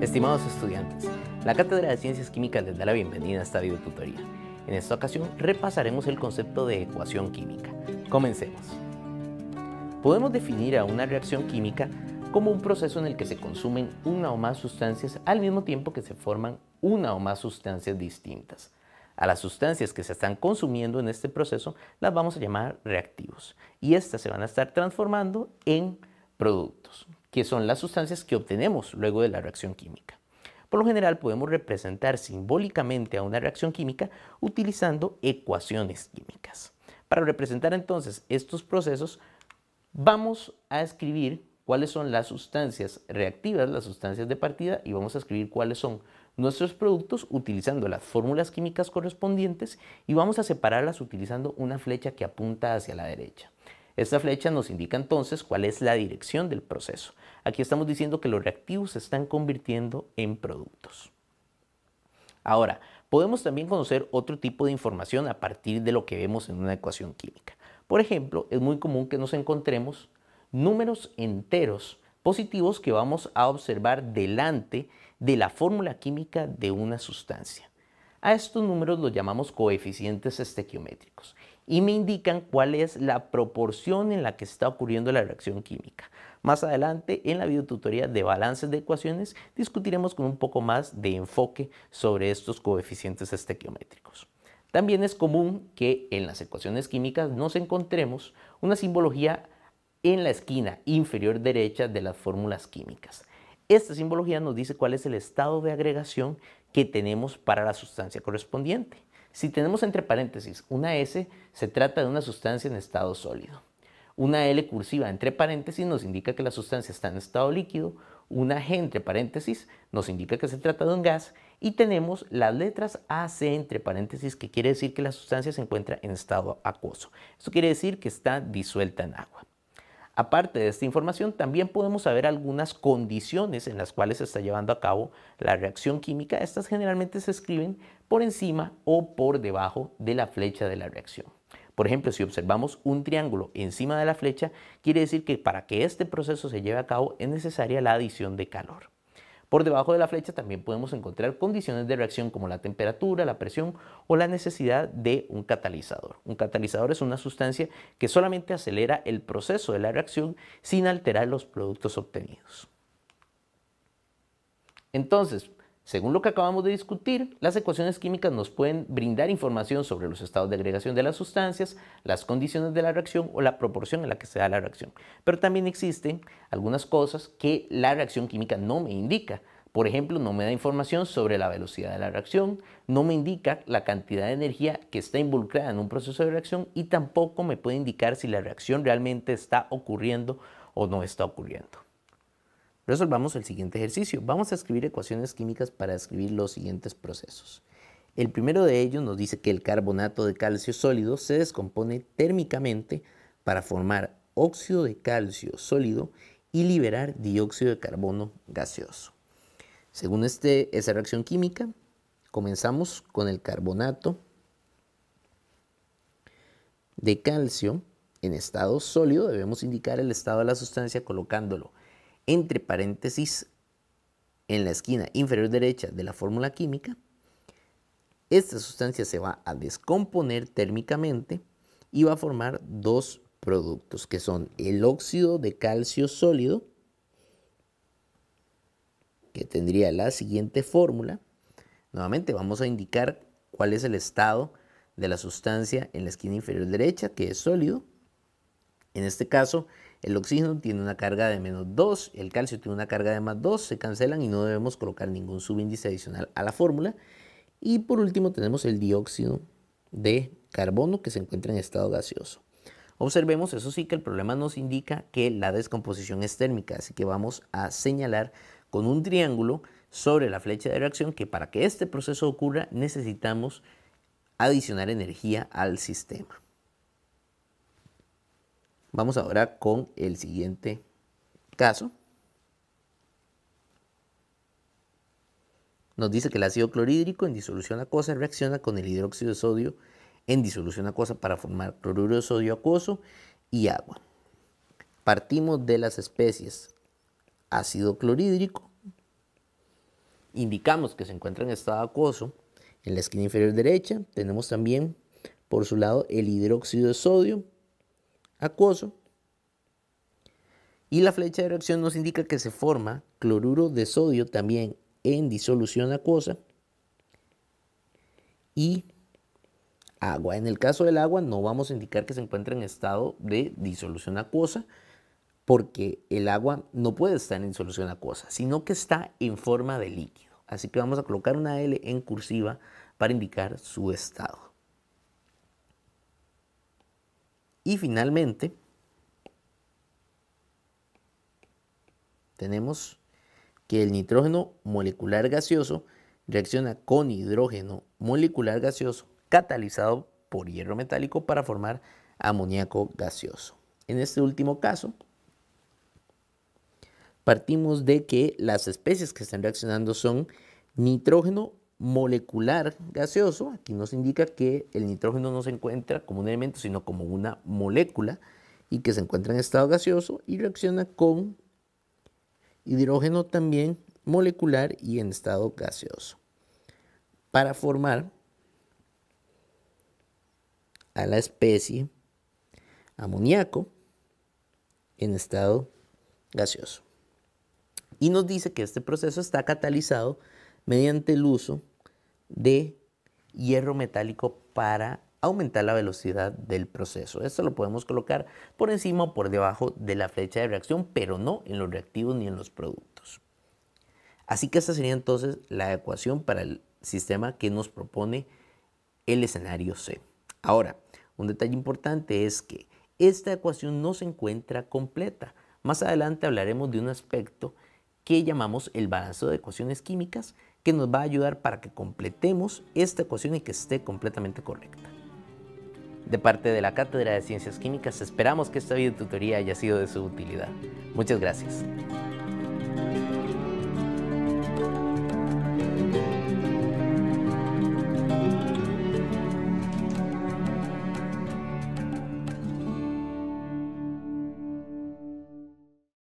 Estimados estudiantes, la Cátedra de Ciencias Químicas les da la bienvenida a esta videotutoría. En esta ocasión repasaremos el concepto de ecuación química. Comencemos. Podemos definir a una reacción química como un proceso en el que se consumen una o más sustancias al mismo tiempo que se forman una o más sustancias distintas. A las sustancias que se están consumiendo en este proceso las vamos a llamar reactivos y estas se van a estar transformando en productos que son las sustancias que obtenemos luego de la reacción química. Por lo general podemos representar simbólicamente a una reacción química utilizando ecuaciones químicas. Para representar entonces estos procesos, vamos a escribir cuáles son las sustancias reactivas, las sustancias de partida, y vamos a escribir cuáles son nuestros productos utilizando las fórmulas químicas correspondientes y vamos a separarlas utilizando una flecha que apunta hacia la derecha. Esta flecha nos indica entonces cuál es la dirección del proceso. Aquí estamos diciendo que los reactivos se están convirtiendo en productos. Ahora, podemos también conocer otro tipo de información a partir de lo que vemos en una ecuación química. Por ejemplo, es muy común que nos encontremos números enteros positivos que vamos a observar delante de la fórmula química de una sustancia. A estos números los llamamos coeficientes estequiométricos y me indican cuál es la proporción en la que está ocurriendo la reacción química. Más adelante, en la videotutoría de balances de ecuaciones, discutiremos con un poco más de enfoque sobre estos coeficientes estequiométricos. También es común que en las ecuaciones químicas nos encontremos una simbología en la esquina inferior derecha de las fórmulas químicas. Esta simbología nos dice cuál es el estado de agregación que tenemos para la sustancia correspondiente. Si tenemos entre paréntesis una S, se trata de una sustancia en estado sólido. Una L cursiva entre paréntesis nos indica que la sustancia está en estado líquido. Una G entre paréntesis nos indica que se trata de un gas. Y tenemos las letras AC entre paréntesis, que quiere decir que la sustancia se encuentra en estado acuoso. Esto quiere decir que está disuelta en agua. Aparte de esta información, también podemos saber algunas condiciones en las cuales se está llevando a cabo la reacción química. Estas generalmente se escriben por encima o por debajo de la flecha de la reacción. Por ejemplo, si observamos un triángulo encima de la flecha, quiere decir que para que este proceso se lleve a cabo es necesaria la adición de calor. Por debajo de la flecha también podemos encontrar condiciones de reacción como la temperatura, la presión o la necesidad de un catalizador. Un catalizador es una sustancia que solamente acelera el proceso de la reacción sin alterar los productos obtenidos. Entonces, según lo que acabamos de discutir, las ecuaciones químicas nos pueden brindar información sobre los estados de agregación de las sustancias, las condiciones de la reacción o la proporción en la que se da la reacción. Pero también existen algunas cosas que la reacción química no me indica. Por ejemplo, no me da información sobre la velocidad de la reacción, no me indica la cantidad de energía que está involucrada en un proceso de reacción y tampoco me puede indicar si la reacción realmente está ocurriendo o no está ocurriendo. Resolvamos el siguiente ejercicio. Vamos a escribir ecuaciones químicas para escribir los siguientes procesos. El primero de ellos nos dice que el carbonato de calcio sólido se descompone térmicamente para formar óxido de calcio sólido y liberar dióxido de carbono gaseoso. Según este, esa reacción química, comenzamos con el carbonato de calcio en estado sólido. Debemos indicar el estado de la sustancia colocándolo entre paréntesis en la esquina inferior derecha de la fórmula química, esta sustancia se va a descomponer térmicamente y va a formar dos productos que son el óxido de calcio sólido, que tendría la siguiente fórmula. Nuevamente vamos a indicar cuál es el estado de la sustancia en la esquina inferior derecha, que es sólido. En este caso, el oxígeno tiene una carga de menos 2, el calcio tiene una carga de más 2, se cancelan y no debemos colocar ningún subíndice adicional a la fórmula. Y por último tenemos el dióxido de carbono que se encuentra en estado gaseoso. Observemos, eso sí, que el problema nos indica que la descomposición es térmica, así que vamos a señalar con un triángulo sobre la flecha de reacción que para que este proceso ocurra necesitamos adicionar energía al sistema. Vamos ahora con el siguiente caso. Nos dice que el ácido clorhídrico en disolución acuosa reacciona con el hidróxido de sodio en disolución acuosa para formar cloruro de sodio acuoso y agua. Partimos de las especies ácido clorhídrico. Indicamos que se encuentra en estado acuoso en la esquina inferior derecha. Tenemos también por su lado el hidróxido de sodio acuoso. Y la flecha de reacción nos indica que se forma cloruro de sodio también en disolución acuosa y agua. En el caso del agua no vamos a indicar que se encuentra en estado de disolución acuosa porque el agua no puede estar en disolución acuosa, sino que está en forma de líquido. Así que vamos a colocar una L en cursiva para indicar su estado. Y finalmente, tenemos que el nitrógeno molecular gaseoso reacciona con hidrógeno molecular gaseoso catalizado por hierro metálico para formar amoníaco gaseoso. En este último caso, partimos de que las especies que están reaccionando son nitrógeno molecular gaseoso, aquí nos indica que el nitrógeno no se encuentra como un elemento, sino como una molécula y que se encuentra en estado gaseoso y reacciona con hidrógeno también molecular y en estado gaseoso para formar a la especie amoníaco en estado gaseoso. Y nos dice que este proceso está catalizado mediante el uso de hierro metálico para aumentar la velocidad del proceso. Esto lo podemos colocar por encima o por debajo de la flecha de reacción, pero no en los reactivos ni en los productos. Así que esta sería entonces la ecuación para el sistema que nos propone el escenario C. Ahora, un detalle importante es que esta ecuación no se encuentra completa. Más adelante hablaremos de un aspecto que llamamos el balance de ecuaciones químicas, que nos va a ayudar para que completemos esta ecuación y que esté completamente correcta. De parte de la Cátedra de Ciencias Químicas, esperamos que esta videotutoría haya sido de su utilidad. Muchas gracias.